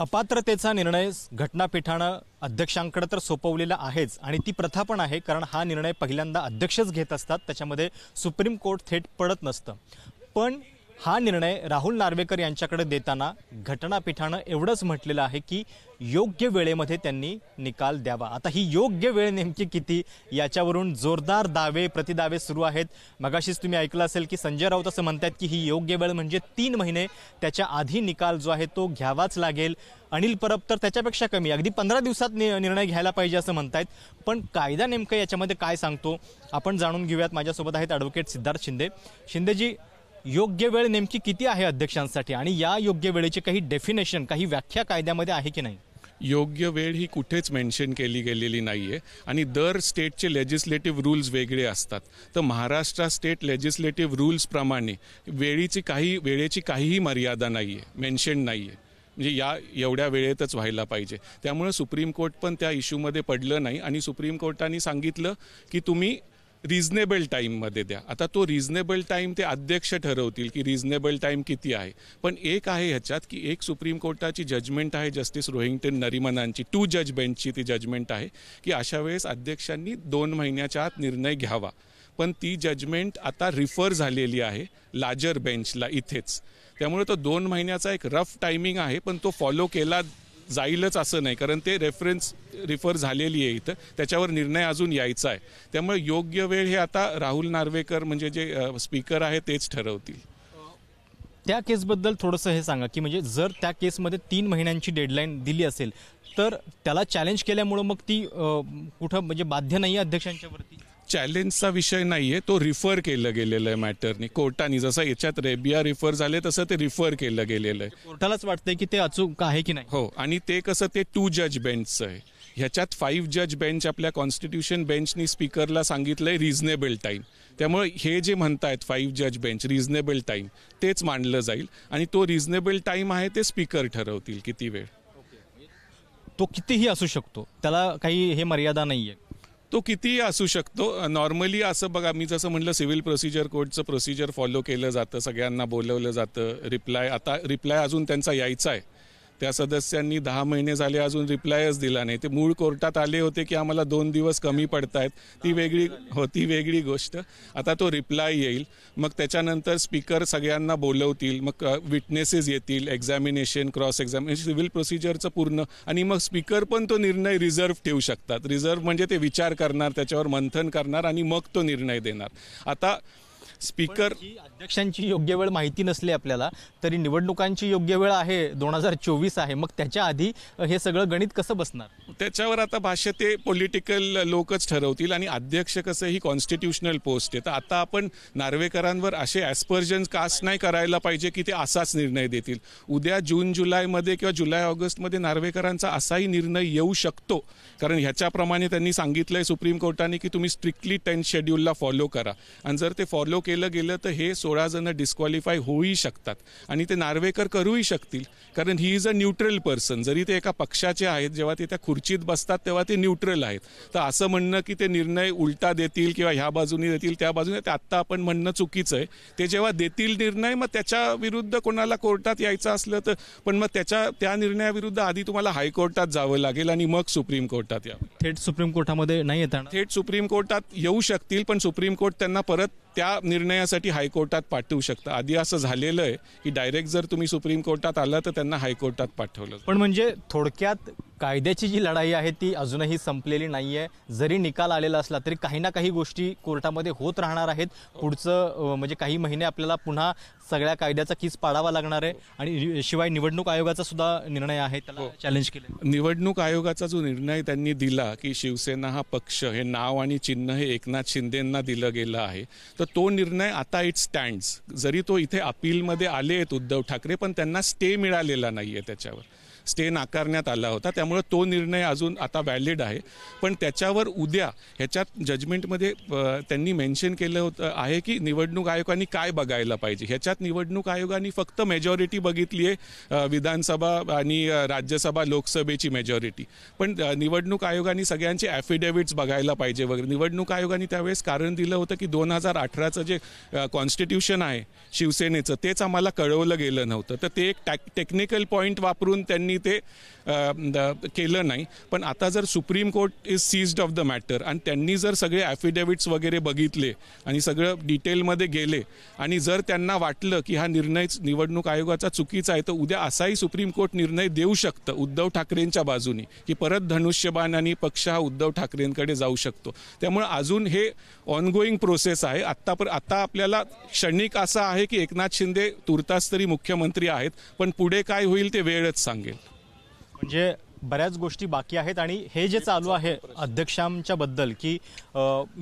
अपात्रतेचा निर्णय घटनापीठानं अध्यक्षांकडे तर सोपवलेला आहेच आणि ती प्रथा पण आहे कारण हा निर्णय पहिल्यांदा अध्यक्षच घेत असतात त्याच्यामध्ये सुप्रीम कोर्ट थेट पडत नसतं पण हा निर्णय राहुल नार्वेकर यांच्याकडे देताना घटनापीठानं एवढंच म्हटलेलं आहे की योग्य वेळेमध्ये त्यांनी निकाल द्यावा आता ही योग्य वेळ नेमकी किती याच्यावरून जोरदार दावे प्रतिदावे सुरू आहेत मगाशीच तुम्ही ऐकलं असेल की संजय राऊत असं म्हणतात की ही योग्य वेळ म्हणजे तीन महिने त्याच्या आधी निकाल जो आहे तो घ्यावाच लागेल अनिल परब तर त्याच्यापेक्षा कमी अगदी पंधरा दिवसात निर्णय घ्यायला पाहिजे असं म्हणतायत पण कायदा नेमकं याच्यामध्ये काय सांगतो आपण जाणून घेऊयात माझ्यासोबत आहेत ॲडव्होकेट सिद्धार्थ शिंदे शिंदेजी योग्य वेळ नेमकी किती आहे अध्यक्षांसाठी आणि या योग्य वेळेची काही डेफिनेशन काही व्याख्या कायद्यामध्ये आहे की नाही योग्य वेळ ही कुठेच मेन्शन केली गेलेली नाही आहे आणि दर स्टेटचे लेजिस्लेटिव्ह रूल्स वेगळे असतात तर महाराष्ट्र स्टेट लेजिस्लेटिव्ह रूल्सप्रमाणे वेळीची काही वेळेची काहीही मर्यादा नाही आहे मेन्शन नाही आहे म्हणजे या एवढ्या वेळेतच व्हायला पाहिजे त्यामुळे सुप्रीम कोर्ट पण त्या इश्यूमध्ये पडलं नाही आणि सुप्रीम कोर्टाने सांगितलं की तुम्ही रिजनेबल टाईममध्ये द्या आता तो रिजनेबल टाईम ते अध्यक्ष ठरवतील की रिजनेबल टाईम किती आहे पण एक आहे ह्याच्यात की एक सुप्रीम कोर्टाची जजमेंट आहे जस्टिस रोहिंग्टन नरिमनांची टू जज बेंचची ती जजमेंट आहे की अशा वेळेस अध्यक्षांनी दोन महिन्याच्या आत निर्णय घ्यावा पण ती जजमेंट आता रिफर झालेली आहे लाजर बेंचला इथेच त्यामुळे तो दोन महिन्याचा एक रफ टायमिंग आहे पण तो फॉलो केला जाईलच असं नाही कारण ते रेफरन्स रिफर झालेली आहे इथं त्याच्यावर निर्णय अजून यायचा आहे त्यामुळे योग्य वेळ हे आता राहुल नार्वेकर म्हणजे जे स्पीकर आहे तेच ठरवतील त्या केसबद्दल थोडंसं हे सांगा की म्हणजे जर त्या केसमध्ये तीन महिन्यांची डेडलाईन दिली असेल तर त्याला चॅलेंज केल्यामुळं मग ती कुठं म्हणजे बाध्य नाही आहे अध्यक्षांच्यावरती चॅलेंजचा विषय नाहीये तो रिफर केलं गेलेलं आहे मॅटरनी कोर्टाने जसं याच्यात रेबिया रिफर झाले तसं ते रिफर केलं गेलेलं आहे कोर्टालाच वाटतंय की ते अचूक आहे की नाही हो आणि ते कसं ते टू जज बेंचचं आहे ह्याच्यात फाईव्ह जज बेंच आपल्या कॉन्स्टिट्यूशन बेंचनी स्पीकरला सांगितलंय रिझनेबल टाईम त्यामुळे हे जे म्हणतायत फाईव्ह जज बेंच रिझनेबल टाईम तेच मानलं जाईल आणि तो रिझनेबल टाईम आहे ते स्पीकर ठरवतील किती वेळ तो कितीही असू शकतो त्याला काही हे मर्यादा नाही आहे तो किती असू शकतो नॉर्मली असं बघा मी जसं म्हटलं सिव्हिल प्रोसिजर कोडचं प्रोसिजर फॉलो केलं जातं सगळ्यांना बोलवलं जातं रिप्लाय आता रिप्लाय अजून त्यांचा यायचा आहे त्या सदस्यांनी दहा महिने झाले अजून रिप्लायच दिला नाही ते मूळ कोर्टात आले होते की आम्हाला दोन दिवस कमी पडतायत ती वेगळी हो ती वेगळी गोष्ट आता तो रिप्लाय येईल मग त्याच्यानंतर स्पीकर सगळ्यांना बोलवतील मग विटनेसेस येतील एक्झामिनेशन क्रॉस एक्झामिनेशन सिव्हिल प्रोसिजरचं पूर्ण आणि मग स्पीकर पण तो निर्णय रिझर्व्ह ठेवू शकतात रिझर्व्ह म्हणजे ते विचार करणार त्याच्यावर मंथन करणार आणि मग तो निर्णय देणार आता स्पीकर अध्यक्षांची योग्य वेळ माहिती नसली आपल्याला तरी निवडणुकांची योग्य वेळ आहे दोन हजार चोवीस आहे मग त्याच्या आधी हे सगळं गणित कसं बसणार त्याच्यावर आता भाष्य ते पॉलिटिकल लोकच ठरवतील आणि अध्यक्ष कसं ही कॉन्स्टिट्युशनल पोस्ट आहे तर आता आपण नार्वेकरांवर असे ॲस्पर्जन कास्ट नाही करायला पाहिजे की ते असाच निर्णय देतील उद्या जून जुलैमध्ये किंवा जुलै ऑगस्टमध्ये नार्वेकरांचा असाही निर्णय येऊ शकतो कारण ह्याच्याप्रमाणे त्यांनी सांगितलं आहे सुप्रीम कोर्टाने की तुम्ही स्ट्रिक्टली टेन्थ शेड्यूलला फॉलो करा आणि जर ते फॉलो केलं गेलं तर हे सोळा जण डिस्क्वालिफाय होऊही शकतात आणि ते नार्वेकर करूही शकतील कारण he is a neutral person जरी ते एका पक्षाचे आहेत जेव्हा ते त्या खुर्चीत बसतात तेव्हा ते न्यूट्रल आहेत तर असं म्हणणं की ते निर्णय उलटा देतील किंवा ह्या बाजूने देतील त्या बाजूने ते आत्ता आपण म्हणणं चुकीचं आहे ते जेव्हा देतील निर्णय मग त्याच्या विरुद्ध कोणाला कोर्टात यायचं असलं तर पण मग त्याच्या त्या निर्णयाविरुद्ध आधी तुम्हाला हायकोर्टात जावं लागेल आणि मग सुप्रीम कोर्टात या थेट सुप्रीम कोर्टामध्ये नाही येतात थेट सुप्रीम कोर्टात येऊ शकतील पण सुप्रीम कोर्ट त्यांना परत त्या निर्णयासाठी हायकोर्टात पाठवू शकता आधी असं झालेलं आहे की डायरेक्ट जर तुम्ही सुप्रीम कोर्टात आला तर त्यांना हायकोर्टात पाठवलं पण म्हणजे थोडक्यात कायद्याची जी लढाई आहे ती अजूनही संपलेली नाही आहे जरी निकाल आलेला असला तरी काही ना काही गोष्टी कोर्टामध्ये होत राहणार आहेत पुढचं म्हणजे काही महिने आपल्याला पुन्हा सगळ्या कायद्याचा किस पाडावा लागणार आहे आणि शिवाय निवडणूक आयोगाचा सुद्धा निर्णय आहे त्याला चॅलेंज हो. केलं निवडणूक आयोगाचा जो निर्णय त्यांनी दिला की शिवसेना हा पक्ष हे नाव आणि चिन्ह हे एकनाथ शिंदेंना दिलं गेलं आहे तर तो निर्णय आता इट स्टँड्स जरी तो इथे अपीलमध्ये आले आहेत उद्धव ठाकरे पण त्यांना स्टे मिळालेला नाही आहे त्याच्यावर स्टे नाकारण्यात आला होता त्यामुळं तो निर्णय अजून आता वॅलिड आहे पण त्याच्यावर उद्या ह्याच्यात जजमेंटमध्ये त्यांनी मेन्शन केलं होतं आहे की निवडणूक आयोगाने काय बघायला पाहिजे ह्याच्यात निवडणूक आयोगाने फक्त मेजॉरिटी बघितली आहे विधानसभा आणि राज्यसभा लोकसभेची मेजॉरिटी पण निवडणूक आयोगाने सगळ्यांचे ॲफिडेव्हिट्स बघायला पाहिजे वगैरे निवडणूक आयोगाने त्यावेळेस कारण दिलं होतं की दोन हजार अठराचं जे कॉन्स्टिट्यूशन आहे शिवसेनेचं तेच आम्हाला कळवलं गेलं नव्हतं तर ते एक टॅक टेक्निकल पॉईंट वापरून त्यांनी ते केलं नाही पण आता जर supreme court is seized of the matter आणि त्यांनी जर सगळे ॲफिडेविट्स वगैरे बघितले आणि सगळं डिटेलमध्ये गेले आणि जर त्यांना वाटलं की हा निर्णय निवडणूक आयोगाचा चुकीचा आहे तर उद्या असाही सुप्रीम कोर्ट निर्णय देऊ शकतं उद्धव ठाकरेंच्या बाजूने की परत धनुष्यबाण आणि पक्ष हा उद्धव ठाकरेंकडे जाऊ शकतो त्यामुळे अजून हे ऑनगोईंग प्रोसेस आहे आत्ता पर आत्ता आपल्याला क्षणिक असा आहे की एकनाथ शिंदे तुर्तास तरी मुख्यमंत्री आहेत पण पुढे काय होईल ते वेळच सांगेल म्हणजे बऱ्याच गोष्टी बाकी आहेत आणि हे जे चालू आहे अध्यक्षांच्या बद्दल की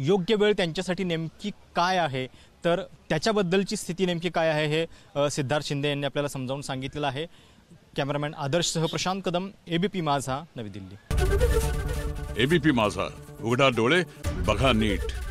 योग्य वेळ त्यांच्यासाठी नेमकी काय आहे तर त्याच्याबद्दलची स्थिती नेमकी काय आहे हे सिद्धार्थ शिंदे यांनी आपल्याला समजावून सांगितलेलं आहे कॅमेरामॅन सह प्रशांत कदम एबीपी माझा नवी दिल्ली एबीपी माझा उघडा डोळे बघा नीट